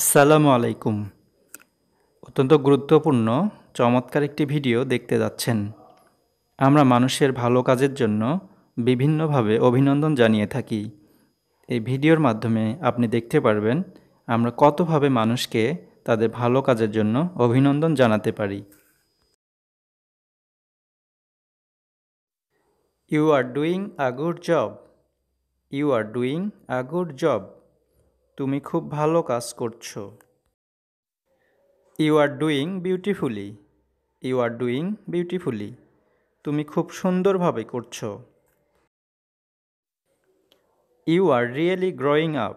আসসালামু আলাইকুম অত্যন্ত গুরুত্বপূর্ণ চমৎকার একটি ভিডিও দেখতে যাচ্ছেন আমরা মানুষের ভালো কাজের জন্য বিভিন্নভাবে অভিনন্দন জানিয়ে থাকি এই ভিডিওর মাধ্যমে আপনি দেখতে পারবেন আমরা কতভাবে মানুষকে তাদের ভালো কাজের জন্য অভিনন্দন জানাতে পারি you are doing a good job you are doing a good job তুমি খুব ভালো কাজ করছো you are doing beautifully you are doing beautifully তুমি খুব সুন্দরভাবে করছো you are really growing up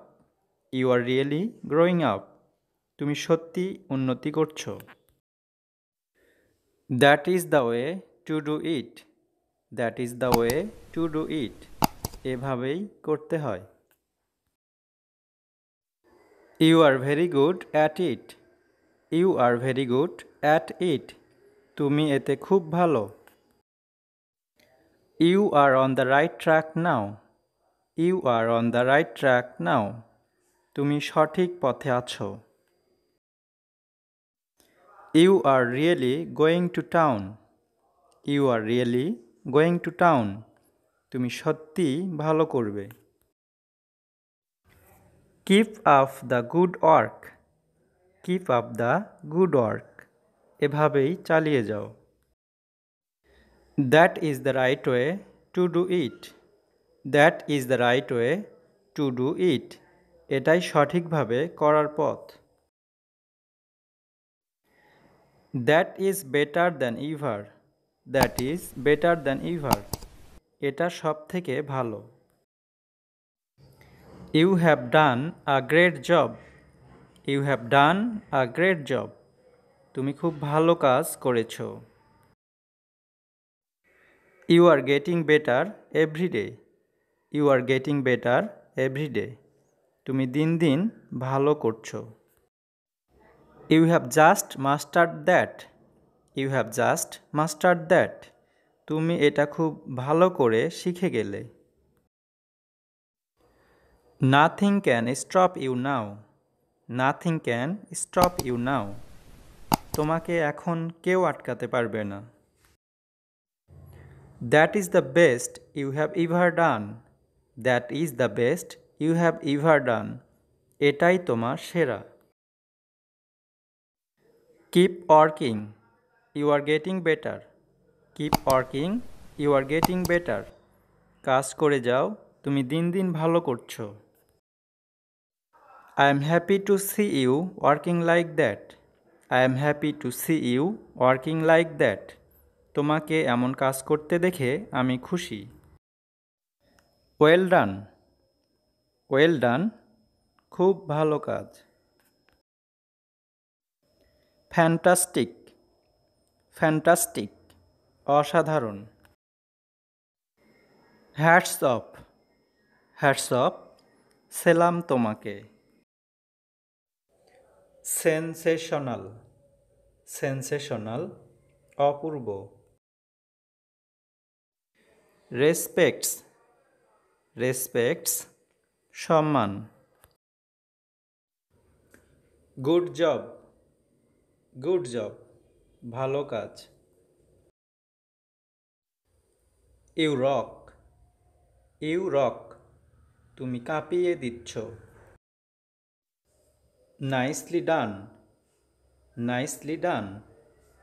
you are really growing up তুমি সত্যি উন্নতি করছো that is the way to do it that is the way to do it এভাবেই করতে হয় you are very good at it you are very good at it তুমি এতে খুব ভালো you are on the right track now you are on the right track now তুমি সঠিক পথে আছো you are really going to town you are really going to town তুমি সত্যি ভালো করবে keep up the good work keep up the good work এভাবেই চালিয়ে যাও that is the right way to do it that is the right way to do it এটাই সঠিকভাবে করার পথ that is better than ever that is better than ever এটা সব থেকে ভালো you have done a great job you have done a great job তুমি খুব ভালো কাজ করেছ you are getting better every day you are getting better every day তুমি দিন দিন ভালো করছো you have just mastered that you have just mastered that তুমি এটা খুব ভালো করে শিখে গেলে nothing can stop you now nothing can stop you now তোমাকে এখন কেউ আটকাতে পারবে না that is the best you have ever done that is the best you have ever done এটাই তোমার সেরা keep working you are getting better keep working you are getting better কাজ করে যাও তুমি দিন দিন ভালো করছো I am happy to see you working like that. I am happy to see you working like that. তোমাকে এমন কাজ করতে দেখে আমি খুশি ওয়েল ডান ওয়েল ডান খুব ভালো কাজ ফ্যান্টাস্টিক ফ্যান্টাস্টিক অসাধারণ হ্যাটস অফ হ্যাটস অফ সেলাম তোমাকে সেনসেশনাল সেনসেশনাল অপূর্ব রেসপেক্টস রেসপেক্টস সম্মান গুড জব গুড জব ভালো কাজ ইউরক ইউরক তুমি কাঁপিয়ে দিচ্ছ নাইসলি ডান নাইসলি ডান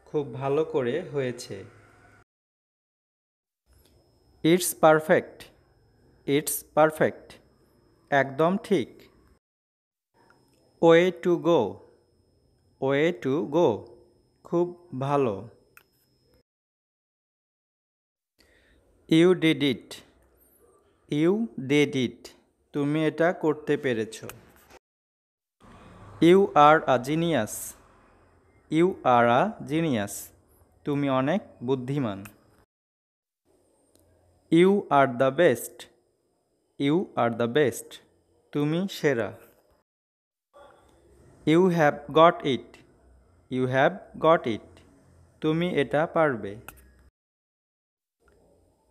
খুব ভালো করে হয়েছে ইটস পারফেক্ট ইটস পারফেক্ট একদম ঠিক way to go way to go খুব ভালো you did it you did it তুমি এটা করতে পেরেছো you are a genius you are a genius তুমি অনেক বুদ্ধিমান you are the best you are the best তুমি সেরা you have got it you have got it তুমি এটা পারবে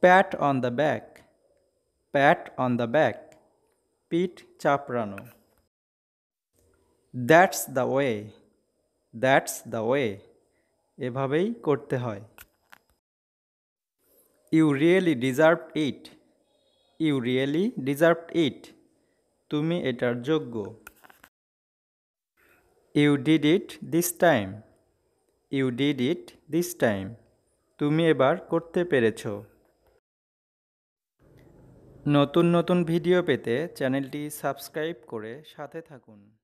pat on the back pat on the back পিঠ চাপড়ানো that's the way that's the way এভাবেই করতে হয় you really deserve it you really deserve it তুমি এটার যোগ্য you did it this time you did it this time তুমি এবার করতে পেরেছ নতুন নতুন ভিডিও পেতে চ্যানেলটি সাবস্ক্রাইব করে সাথে থাকুন